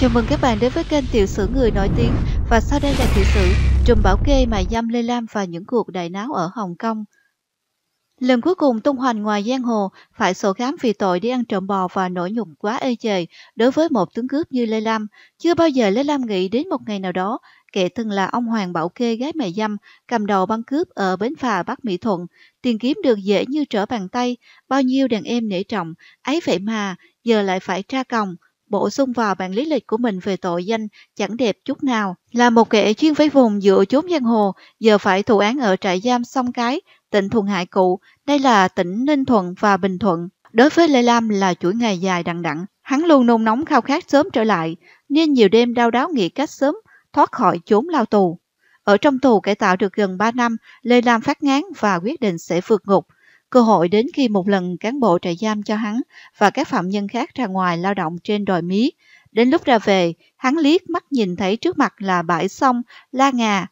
Chào mừng các bạn đến với kênh Tiểu sử Người Nổi Tiếng và sau đây là tiểu sử trùm bảo kê mại dâm Lê Lam và những cuộc đại náo ở Hồng Kông. Lần cuối cùng tung hoành ngoài giang hồ, phải sổ khám vì tội đi ăn trộm bò và nỗi nhục quá ê chề đối với một tướng cướp như Lê Lam. Chưa bao giờ Lê Lam nghĩ đến một ngày nào đó, kẻ từng là ông Hoàng Bảo Kê gái mẹ dâm, cầm đầu băng cướp ở bến phà Bắc Mỹ Thuận, tiền kiếm được dễ như trở bàn tay, bao nhiêu đàn em nể trọng, ấy vậy mà, giờ lại phải tra còng, bổ sung vào bản lý lịch của mình về tội danh chẳng đẹp chút nào. Là một kẻ chuyên phái vùng dựa chốn giang hồ, giờ phải thụ án ở trại giam sông Cái, tỉnh Thuận Hải Cụ, đây là tỉnh Ninh Thuận và Bình Thuận. Đối với Lê Lam là chuỗi ngày dài đằng đẵng, hắn luôn nôn nóng khao khát sớm trở lại, nên nhiều đêm đau đáo nghĩ cách sớm thoát khỏi chốn lao tù. Ở trong tù cải tạo được gần 3 năm, Lê Lam phát ngán và quyết định sẽ vượt ngục – cơ hội đến khi một lần cán bộ trại giam cho hắn và các phạm nhân khác ra ngoài lao động trên đồi mía. Đến lúc ra về, hắn liếc mắt nhìn thấy trước mặt là bãi sông La Ngà.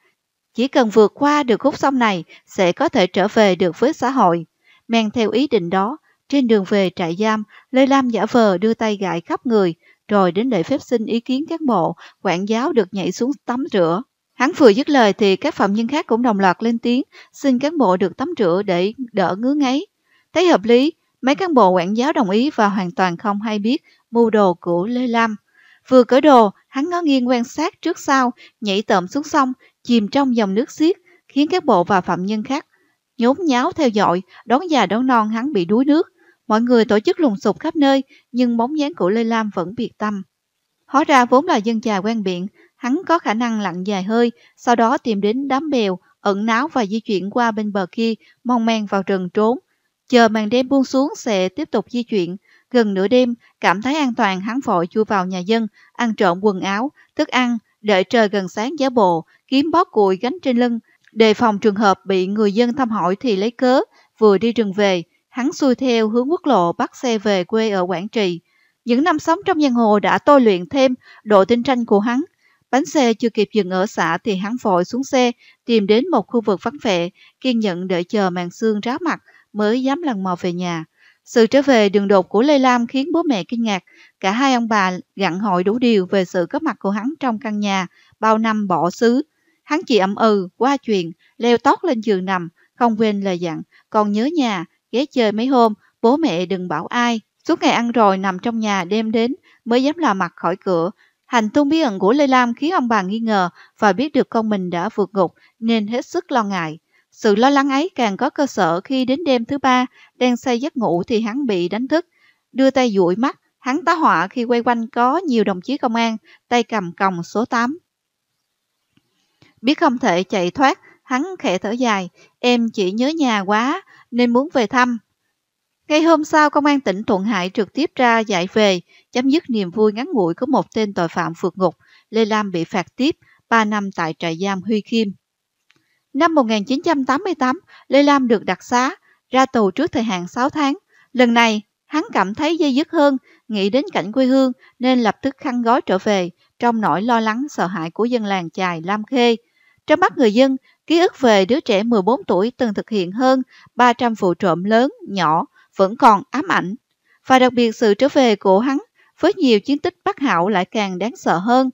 Chỉ cần vượt qua được khúc sông này sẽ có thể trở về được với xã hội. Men theo ý định đó, trên đường về trại giam, Lê Lam giả vờ đưa tay gãi khắp người, rồi đến để phép xin ý kiến cán bộ, quản giáo được nhảy xuống tắm rửa. Hắn vừa dứt lời thì các phạm nhân khác cũng đồng loạt lên tiếng xin cán bộ được tắm rửa để đỡ ngứa ngáy. Thấy hợp lý, mấy cán bộ quản giáo đồng ý và hoàn toàn không hay biết mưu đồ của Lê Lam. Vừa cởi đồ, hắn ngó nghiêng quan sát trước sau, nhảy tợm xuống sông, chìm trong dòng nước xiết, khiến các bộ và phạm nhân khác nhốn nháo theo dõi, đón già đón non hắn bị đuối nước. Mọi người tổ chức lùng sục khắp nơi, nhưng bóng dáng của Lê Lam vẫn biệt tâm. Hóa ra vốn là dân già quen biện, hắn có khả năng lặn dài hơi, sau đó tìm đến đám bèo, ẩn náo và di chuyển qua bên bờ kia, mong men vào rừng trốn. Chờ màn đêm buông xuống sẽ tiếp tục di chuyển. Gần nửa đêm, cảm thấy an toàn hắn vội chui vào nhà dân, ăn trộm quần áo, thức ăn, đợi trời gần sáng giá bộ, kiếm bó cùi gánh trên lưng, đề phòng trường hợp bị người dân thăm hỏi thì lấy cớ, vừa đi rừng về, hắn xuôi theo hướng quốc lộ bắt xe về quê ở Quảng Trị. Những năm sống trong giang hồ đã tôi luyện thêm độ tinh tranh của hắn, Bánh xe chưa kịp dừng ở xã thì hắn vội xuống xe, tìm đến một khu vực vắng vẻ, kiên nhẫn đợi chờ màn xương ráo mặt mới dám lần mò về nhà. Sự trở về đường đột của Lê Lam khiến bố mẹ kinh ngạc. Cả hai ông bà gặn hỏi đủ điều về sự có mặt của hắn trong căn nhà, bao năm bỏ xứ. Hắn chỉ ậm ừ, qua chuyện, leo tót lên giường nằm, không quên lời dặn. Còn nhớ nhà, ghé chơi mấy hôm, bố mẹ đừng bảo ai. Suốt ngày ăn rồi nằm trong nhà đêm đến, mới dám là mặt khỏi cửa, Hành tung bí ẩn của Lê Lam khiến ông bà nghi ngờ và biết được con mình đã vượt ngục nên hết sức lo ngại. Sự lo lắng ấy càng có cơ sở khi đến đêm thứ ba, đang say giấc ngủ thì hắn bị đánh thức. Đưa tay dụi mắt, hắn tá họa khi quay quanh có nhiều đồng chí công an, tay cầm còng số 8. Biết không thể chạy thoát, hắn khẽ thở dài, em chỉ nhớ nhà quá nên muốn về thăm. Ngay hôm sau, công an tỉnh Thuận Hải trực tiếp ra giải về, chấm dứt niềm vui ngắn ngủi của một tên tội phạm vượt ngục. Lê Lam bị phạt tiếp 3 năm tại trại giam Huy Kim. Năm 1988, Lê Lam được đặc xá, ra tù trước thời hạn 6 tháng. Lần này, hắn cảm thấy dây dứt hơn, nghĩ đến cảnh quê hương nên lập tức khăn gói trở về, trong nỗi lo lắng sợ hãi của dân làng chài Lam Khê. Trong mắt người dân, ký ức về đứa trẻ 14 tuổi từng thực hiện hơn 300 vụ trộm lớn, nhỏ, vẫn còn ám ảnh. Và đặc biệt sự trở về của hắn với nhiều chiến tích bất hảo lại càng đáng sợ hơn.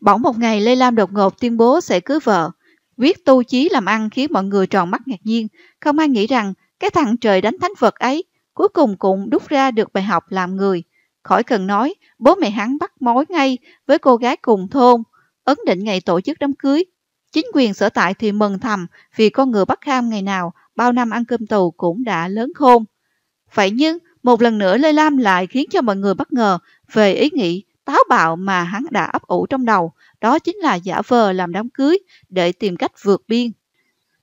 Bỗng một ngày Lê Lam đột ngột tuyên bố sẽ cưới vợ. Viết tu chí làm ăn khiến mọi người tròn mắt ngạc nhiên, không ai nghĩ rằng cái thằng trời đánh thánh vật ấy cuối cùng cũng đúc ra được bài học làm người. Khỏi cần nói, bố mẹ hắn bắt mối ngay với cô gái cùng thôn, ấn định ngày tổ chức đám cưới. Chính quyền sở tại thì mừng thầm vì con người bắt ham ngày nào bao năm ăn cơm tù cũng đã lớn khôn. Vậy nhưng, một lần nữa Lê Lam lại khiến cho mọi người bất ngờ về ý nghĩ táo bạo mà hắn đã ấp ủ trong đầu, đó chính là giả vờ làm đám cưới để tìm cách vượt biên.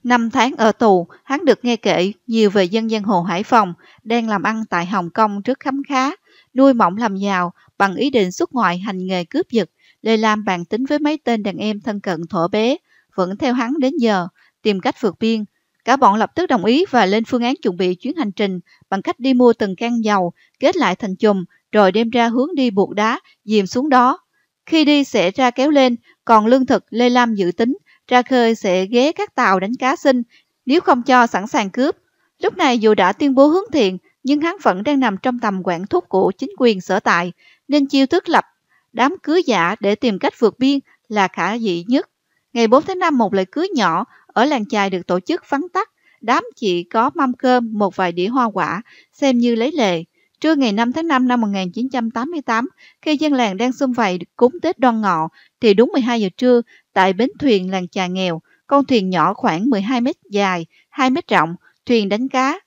Năm tháng ở tù, hắn được nghe kể nhiều về dân dân hồ Hải Phòng đang làm ăn tại Hồng Kông trước khám khá, nuôi mỏng làm giàu bằng ý định xuất ngoại hành nghề cướp giật. Lê Lam bàn tính với mấy tên đàn em thân cận thổ bé, vẫn theo hắn đến giờ, tìm cách vượt biên, Cả bọn lập tức đồng ý và lên phương án chuẩn bị chuyến hành trình bằng cách đi mua từng can dầu, kết lại thành chùm, rồi đem ra hướng đi buộc đá, dìm xuống đó. Khi đi sẽ ra kéo lên, còn lương thực Lê Lam dự tính, ra khơi sẽ ghé các tàu đánh cá sinh, nếu không cho sẵn sàng cướp. Lúc này dù đã tuyên bố hướng thiện, nhưng hắn vẫn đang nằm trong tầm quản thúc của chính quyền sở tại, nên chiêu thức lập đám cưới giả để tìm cách vượt biên là khả dĩ nhất. Ngày 4 tháng 5 một lễ cưới nhỏ ở làng chài được tổ chức vắn tắt, đám chỉ có mâm cơm, một vài đĩa hoa quả, xem như lấy lệ. Trưa ngày 5 tháng 5 năm 1988, khi dân làng đang xung vầy cúng Tết đoan ngọ, thì đúng 12 giờ trưa, tại bến thuyền làng chài nghèo, con thuyền nhỏ khoảng 12 mét dài, 2 mét rộng, thuyền đánh cá,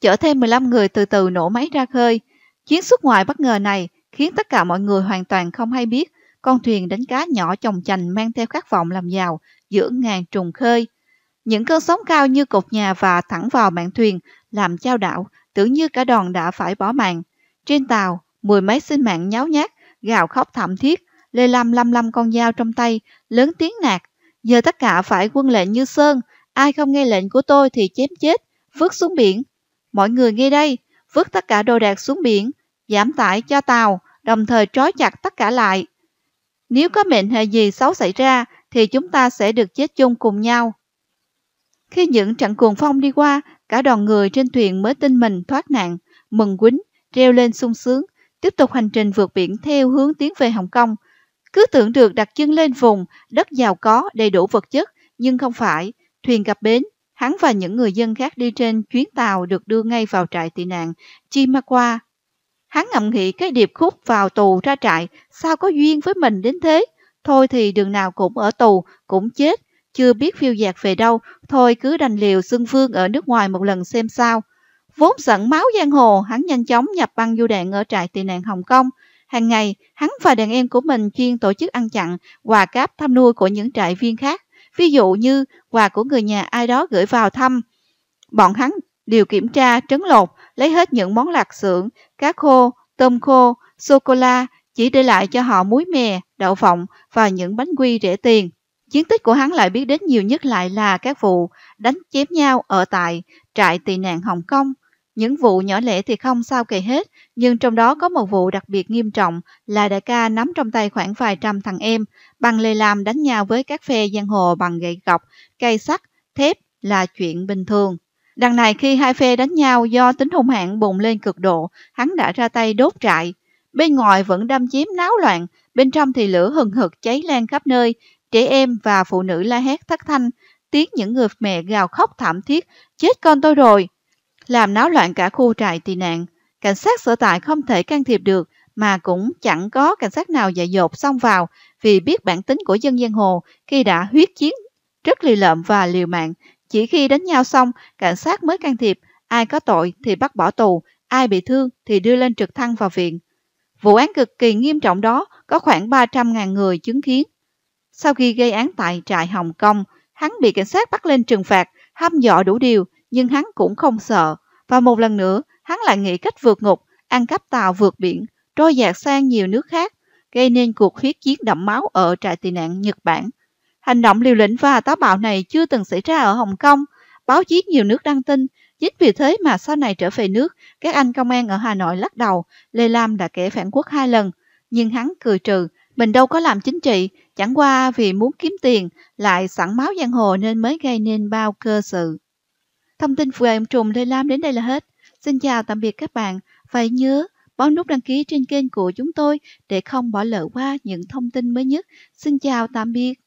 chở thêm 15 người từ từ nổ máy ra khơi. Chuyến xuất ngoại bất ngờ này khiến tất cả mọi người hoàn toàn không hay biết con thuyền đánh cá nhỏ chồng chành mang theo khát vọng làm giàu giữa ngàn trùng khơi. Những cơn sóng cao như cột nhà và thẳng vào mạn thuyền, làm chao đảo, tưởng như cả đoàn đã phải bỏ mạng. Trên tàu, mười mấy sinh mạng nháo nhác, gào khóc thảm thiết, Lê Lâm Lâm Lâm con dao trong tay, lớn tiếng nạt. Giờ tất cả phải quân lệnh như sơn, ai không nghe lệnh của tôi thì chém chết, vứt xuống biển. Mọi người nghe đây, vứt tất cả đồ đạc xuống biển, giảm tải cho tàu, đồng thời trói chặt tất cả lại. Nếu có mệnh hệ gì xấu xảy ra thì chúng ta sẽ được chết chung cùng nhau. Khi những trận cuồng phong đi qua, cả đoàn người trên thuyền mới tin mình thoát nạn, mừng quýnh, reo lên sung sướng, tiếp tục hành trình vượt biển theo hướng tiến về Hồng Kông. Cứ tưởng được đặt chân lên vùng, đất giàu có, đầy đủ vật chất, nhưng không phải. Thuyền gặp bến, hắn và những người dân khác đi trên chuyến tàu được đưa ngay vào trại tị nạn Chimakwa. Hắn ngậm nghĩ cái điệp khúc vào tù ra trại, sao có duyên với mình đến thế? Thôi thì đường nào cũng ở tù, cũng chết, chưa biết phiêu dạt về đâu, thôi cứ đành liều xưng vương ở nước ngoài một lần xem sao. Vốn sẵn máu giang hồ, hắn nhanh chóng nhập băng du đạn ở trại tị nạn Hồng Kông. Hàng ngày, hắn và đàn em của mình chuyên tổ chức ăn chặn, quà cáp thăm nuôi của những trại viên khác. Ví dụ như quà của người nhà ai đó gửi vào thăm. Bọn hắn đều kiểm tra, trấn lột, lấy hết những món lạc xưởng, cá khô, tôm khô, sô-cô-la, chỉ để lại cho họ muối mè, đậu phộng và những bánh quy rẻ tiền. Chiến tích của hắn lại biết đến nhiều nhất lại là các vụ đánh chém nhau ở tại trại tị nạn Hồng Kông. Những vụ nhỏ lẻ thì không sao kể hết, nhưng trong đó có một vụ đặc biệt nghiêm trọng là đại ca nắm trong tay khoảng vài trăm thằng em, bằng lề làm đánh nhau với các phe giang hồ bằng gậy gọc, cây sắt, thép là chuyện bình thường. Đằng này khi hai phe đánh nhau do tính hung hãn bùng lên cực độ, hắn đã ra tay đốt trại. Bên ngoài vẫn đâm chiếm náo loạn, bên trong thì lửa hừng hực cháy lan khắp nơi, Trẻ em và phụ nữ la hét thất thanh, tiếng những người mẹ gào khóc thảm thiết, chết con tôi rồi. Làm náo loạn cả khu trại tị nạn. Cảnh sát sở tại không thể can thiệp được, mà cũng chẳng có cảnh sát nào dạy dột xông vào vì biết bản tính của dân giang hồ khi đã huyết chiến, rất lì lợm và liều mạng. Chỉ khi đánh nhau xong, cảnh sát mới can thiệp, ai có tội thì bắt bỏ tù, ai bị thương thì đưa lên trực thăng vào viện. Vụ án cực kỳ nghiêm trọng đó có khoảng 300.000 người chứng kiến. Sau khi gây án tại trại Hồng Kông, hắn bị cảnh sát bắt lên trừng phạt, ham dọ đủ điều, nhưng hắn cũng không sợ. Và một lần nữa, hắn lại nghĩ cách vượt ngục, ăn cắp tàu vượt biển, trôi dạt sang nhiều nước khác, gây nên cuộc huyết chiến đẫm máu ở trại tị nạn Nhật Bản. Hành động liều lĩnh và táo bạo này chưa từng xảy ra ở Hồng Kông. Báo chí nhiều nước đăng tin, chính vì thế mà sau này trở về nước, các anh công an ở Hà Nội lắc đầu, Lê Lam đã kể phản quốc hai lần. Nhưng hắn cười trừ, mình đâu có làm chính trị, chẳng qua vì muốn kiếm tiền, lại sẵn máu giang hồ nên mới gây nên bao cơ sự. Thông tin về ông Trùng Lê Lam đến đây là hết. Xin chào tạm biệt các bạn. Phải nhớ bấm nút đăng ký trên kênh của chúng tôi để không bỏ lỡ qua những thông tin mới nhất. Xin chào tạm biệt.